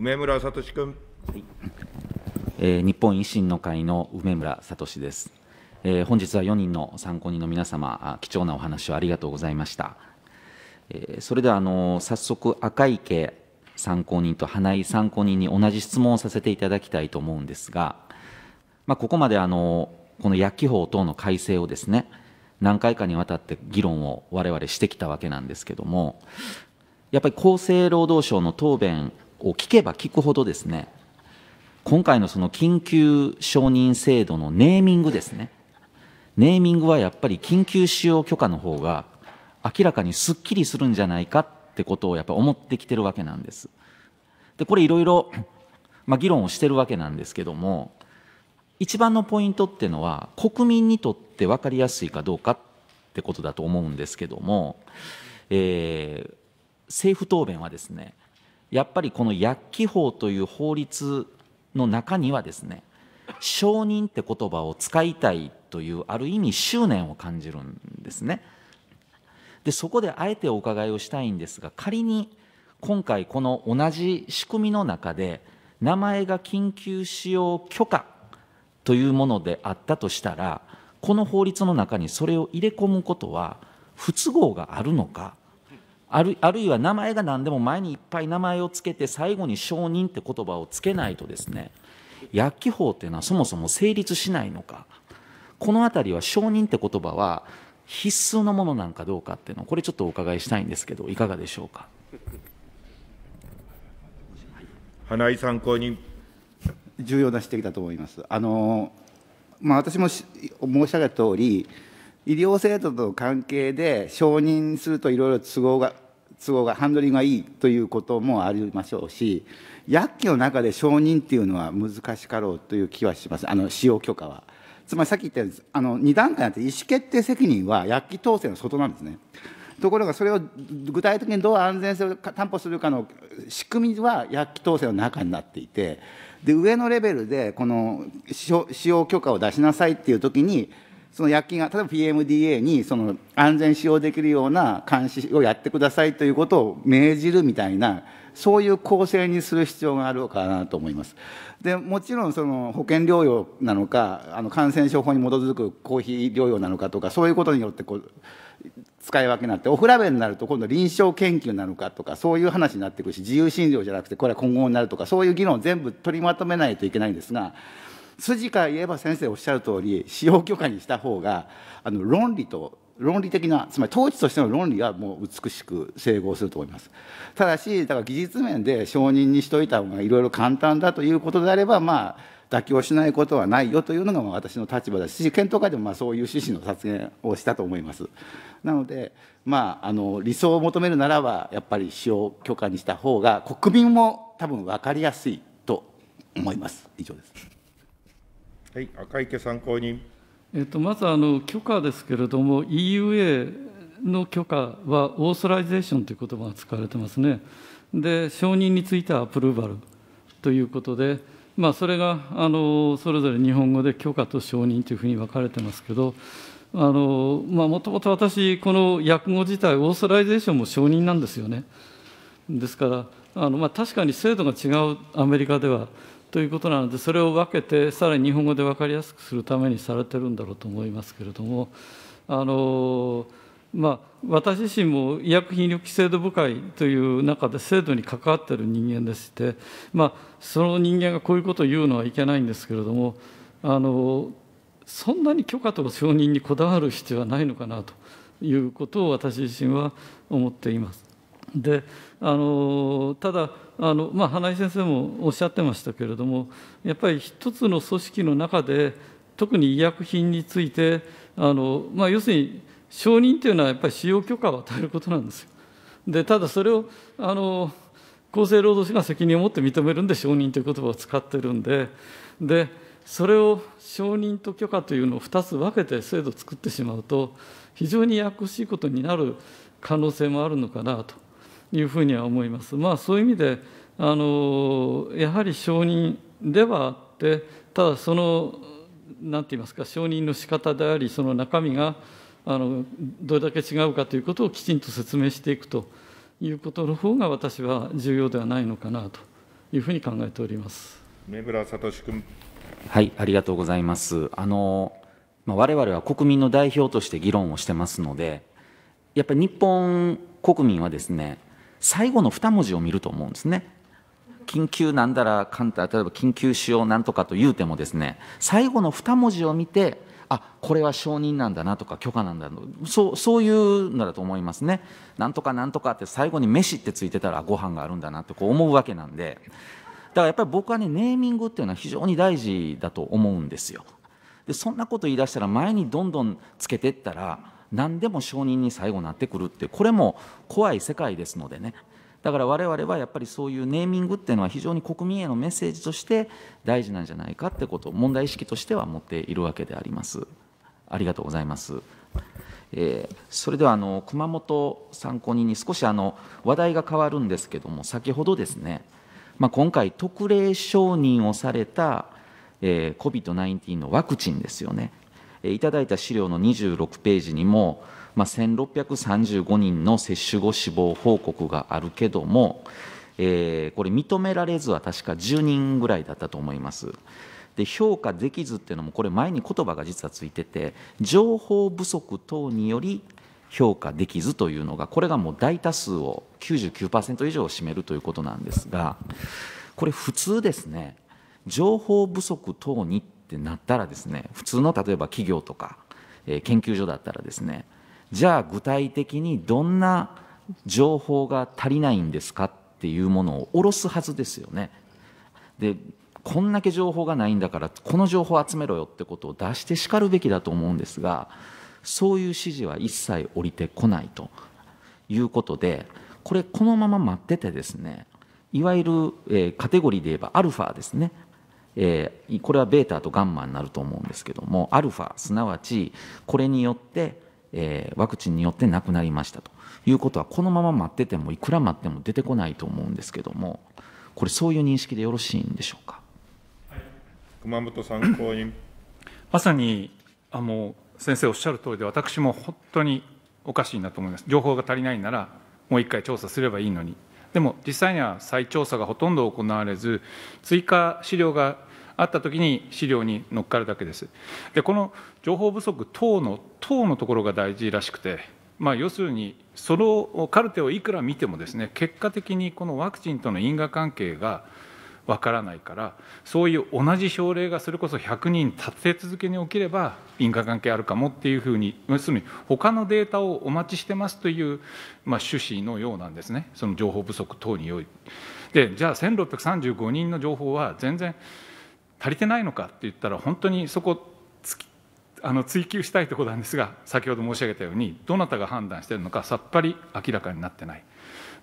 梅村聡君。はいえー、日本維新の会の梅村聡です。えー、本日は4人の参考人の皆様、貴重なお話をありがとうございました。えー、それではあの早速、赤池参考人と花井参考人に同じ質問をさせていただきたいと思うんですが、まあ、ここまであのこの薬機法等の改正をですね、何回かにわたって議論を我々してきたわけなんですけども、やっぱり厚生労働省の答弁を聞けば聞くほどですね今回のその緊急承認制度のネーミングですねネーミングはやっぱり緊急使用許可の方が明らかにすっきりするんじゃないかってことをやっぱ思ってきてるわけなんですでこれいろいろ議論をしてるわけなんですけども一番のポイントっていうのは国民にとって分かりやすいかどうかってことだと思うんですけども、えー、政府答弁はですねやっぱりこの薬機法という法律の中にはですね承認って言葉を使いたいというある意味執念を感じるんですね。でそこであえてお伺いをしたいんですが仮に今回この同じ仕組みの中で名前が緊急使用許可というものであったとしたらこの法律の中にそれを入れ込むことは不都合があるのかあるあるいは名前が何でも前にいっぱい名前を付けて最後に承認って言葉をつけないとですね薬機法っていうのはそもそも成立しないのかこの辺りは承認って言葉は必須のものなんかどうかっていうのをこれちょっとお伺いしたいんですけどいかがでしょうか花井参考人重要な指摘だと思いますあの、まあ、私も申し上げた通り医療制度との関係で承認するといろいろ都合が、都合が、ハンドリングがいいということもありましょうし、薬器の中で承認っていうのは難しかろうという気はします、あの使用許可は。つまりさっき言ったように、あの2段階あって、意思決定責任は薬器統制の外なんですね。ところが、それを具体的にどう安全性を担保するかの仕組みは薬器統制の中になっていて、で上のレベルで、この使用許可を出しなさいっていうときに、その薬品が例えば PMDA にその安全使用できるような監視をやってくださいということを命じるみたいなそういう構成にする必要があるかなと思います。でもちろんその保険療養なのかあの感染症法に基づく公費療養なのかとかそういうことによってこう使い分けになってオフラベになると今度臨床研究なのかとかそういう話になってくるし自由診療じゃなくてこれは今後になるとかそういう議論を全部取りまとめないといけないんですが。筋から言えば先生おっしゃる通り使用許可にした方があの論理と論理的なつまり統治としての論理はもう美しく整合すると思いますただしだから技術面で承認にしといた方がいろいろ簡単だということであればまあ妥協しないことはないよというのが私の立場だし検討会でもまあそういう趣旨の発言をしたと思いますなのでまああの理想を求めるならばやっぱり使用許可にした方が国民も多分分かりやすいと思います以上ですはい、赤池参考人。えっと、まずあの許可ですけれども、EUA の許可はオーソライゼーションという言葉が使われてますね。で、承認についてはアプルーバルということで、まあ、それがあのそれぞれ日本語で許可と承認というふうに分かれてますけど、もともと私、この訳語自体、オーソライゼーションも承認なんですよね。ですから、あのまあ、確かに制度が違うアメリカでは、ということなので、それを分けて、さらに日本語で分かりやすくするためにされてるんだろうと思いますけれども、あのまあ、私自身も医薬品医療制度部会という中で制度に関わっている人間でして、まあ、その人間がこういうことを言うのはいけないんですけれども、あのそんなに許可とか承認にこだわる必要はないのかなということを私自身は思っています。であのただあの、まあ、花井先生もおっしゃってましたけれどもやっぱり一つの組織の中で特に医薬品についてあの、まあ、要するに承認というのはやっぱり使用許可を与えることなんですよ。でただそれをあの厚生労働省が責任を持って認めるんで承認という言葉を使ってるんででそれを承認と許可というのを2つ分けて制度を作ってしまうと非常にややこしいことになる可能性もあるのかなと。いうふうには思います。まあ、そういう意味であのやはり承認ではあってただそのなんて言いますか承認の仕方でありその中身があのどれだけ違うかということをきちんと説明していくということの方が私は重要ではないのかなというふうに考えております銘村聡君。はいありがとうございます。あのまあ、我々は国民の代表として議論をしてますのでやっぱり日本国民はですね最後の2文字を見ると思うんですね。緊急なんだら簡単例えば緊急使用なんとかと言うてもですね最後の2文字を見てあこれは承認なんだなとか許可なんだそうそういうのだと思いますねなんとかなんとかって最後に「飯」ってついてたらご飯があるんだなってこう思うわけなんでだからやっぱり僕はねネーミングっていうのは非常に大事だと思うんですよでそんなこと言い出したら前にどんどんつけてったら何でも承認に最後なってくるってこれも怖い世界ですのでねだから我々はやっぱりそういうネーミングっていうのは非常に国民へのメッセージとして大事なんじゃないかってことを問題意識としては持っているわけであります。ありがとうございます。えー、それではあの熊本参考人に少しあの話題が変わるんですけども先ほどですね、まあ、今回特例承認をされた、えー、COVID-19 のワクチンですよねいただいた資料の26ページにも、まあ、1635人の接種後死亡報告があるけども、えー、これ、認められずは確か10人ぐらいだったと思います。で評価できずっていうのも、これ、前に言葉が実はついてて、情報不足等により評価できずというのが、これがもう大多数を99%以上を占めるということなんですが、これ、普通ですね、情報不足等にってなったらですね普通の例えば企業とか、え研究所だったらですねじゃあ具体的にどんな情報が足りないんですかっていうものを下ろすはずですよね。でこんだけ情報がないんだからこの情報集めろよってことを出してしかるべきだと思うんですがそういう指示は一切降りてこないということでこれこのまま待っててですねいわゆる、えー、カテゴリーで言えばアルファですねえー、これはベータとガンマになると思うんですけどもアルファすなわちこれによって、えー、ワクチンによってなくなりましたということはこのまま待っててもいくら待っても出てこないと思うんですけどもこれそういう認識でよろしいんでしょうか。はい、熊本参考人まさにあの先生おっしゃる通りで私も本当におかしいなと思います情報が足りないならもう一回調査すればいいのにでも実際には再調査がほとんど行われず追加資料があったときに資料に乗っかるだけです。で、この情報不足等の等のところが大事らしくて、まあ、要するにそのカルテをいくら見てもですね結果的にこのワクチンとの因果関係がわからないからそういう同じ症例がそれこそ100人立て続けに起きれば因果関係あるかもっていうふうに要するに他のデータをお待ちしてますという、まあ、趣旨のようなんですねその情報不足等により。でじゃあ1635人の情報は全然足りてないのかって言ったら本当にそこあの追求したいところなんですが先ほど申し上げたようにどなたが判断しているのかさっぱり明らかになってない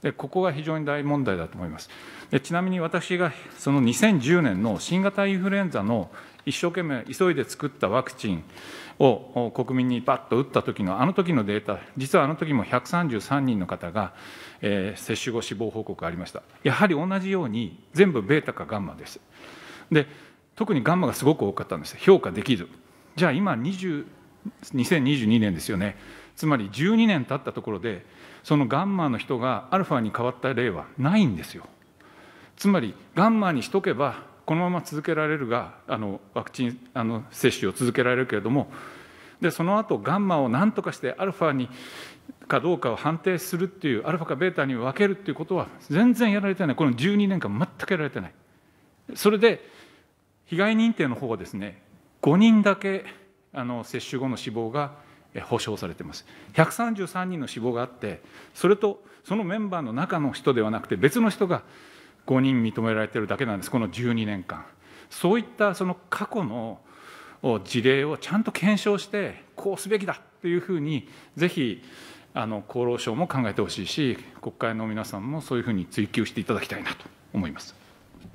でここが非常に大問題だと思いますでちなみに私がその2010年の新型インフルエンザの一生懸命急いで作ったワクチンを国民にバッと打った時のあの時のデータ実はあの時も133人の方が、えー、接種後死亡報告がありましたやはり同じように全部ベータかガンマですで特にガンマがすごく多かったんです評価できずじゃあ今20 2 2 2年ですよねつまり12年経ったところでそのガンマの人がアルファに変わった例はないんですよつまりガンマにしとけばこのまま続けられるがあのワクチンあの接種を続けられるけれどもでその後ガンマを何とかしてアルファにかどうかを判定するっていうアルファかベータに分けるっていうことは全然やられてないこの12年間全くやられてないそれで被害認定の方はですね、5人だけあの接種後の死亡が保証されています。133人の死亡があって、それとそのメンバーの中の人ではなくて、別の人が5人認められているだけなんです、この12年間。そういったその過去の事例をちゃんと検証して、こうすべきだというふうに、ぜひあの厚労省も考えてほしいし、国会の皆さんもそういうふうに追及していただきたいなと思います。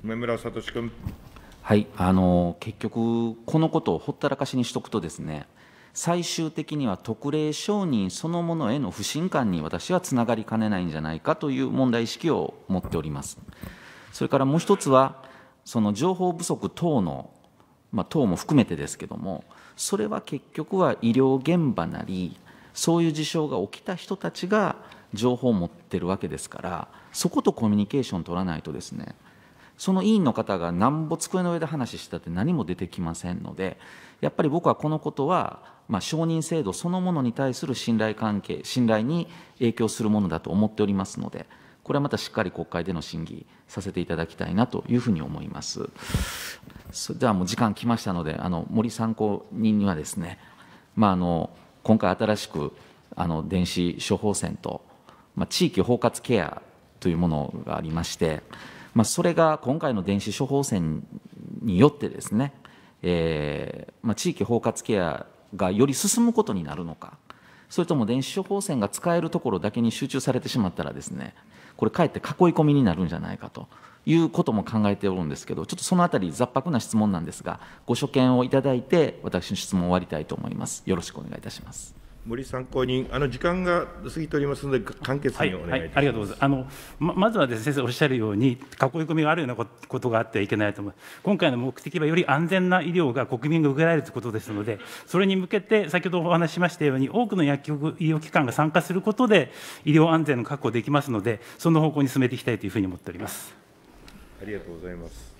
梅村聡君はいあの結局このことをほったらかしにしとくとですね最終的には特例承認そのものへの不信感に私はつながりかねないんじゃないかという問題意識を持っておりますそれからもう一つはその情報不足等の、まあ、等も含めてですけどもそれは結局は医療現場なりそういう事象が起きた人たちが情報を持ってるわけですからそことコミュニケーション取らないとですねその委員の方がなんぼ机の上で話したって何も出てきませんのでやっぱり僕はこのことは、まあ、承認制度そのものに対する信頼関係信頼に影響するものだと思っておりますのでこれはまたしっかり国会での審議させていただきたいなというふうに思います。それではもう時間来ましたのであの森参考人にはですね、まあ、あの今回新しくあの電子処方箋と、まあ、地域包括ケアというものがありまして。まあ、それが今回の電子処方箋によってですね、えー、まあ、地域包括ケアがより進むことになるのかそれとも電子処方箋が使えるところだけに集中されてしまったらですねこれかえって囲い込みになるんじゃないかということも考えておるんですけどちょっとそのあたり雑白な質問なんですがご所見をいただいて私の質問を終わりたいと思いますよろしくお願いいたします森参考人、あの時間が過ぎておりますので、簡潔にお願い、はいはい、ありがとうございます。あのままずはです、ね、先生おっしゃるように、囲い込みがあるようなことがあってはいけないと思う、今回の目的はより安全な医療が国民が受けられるということですので、それに向けて、先ほどお話ししましたように、多くの薬局、医療機関が参加することで、医療安全の確保できますので、その方向に進めていきたいというふうに思っております。ありがとうございます。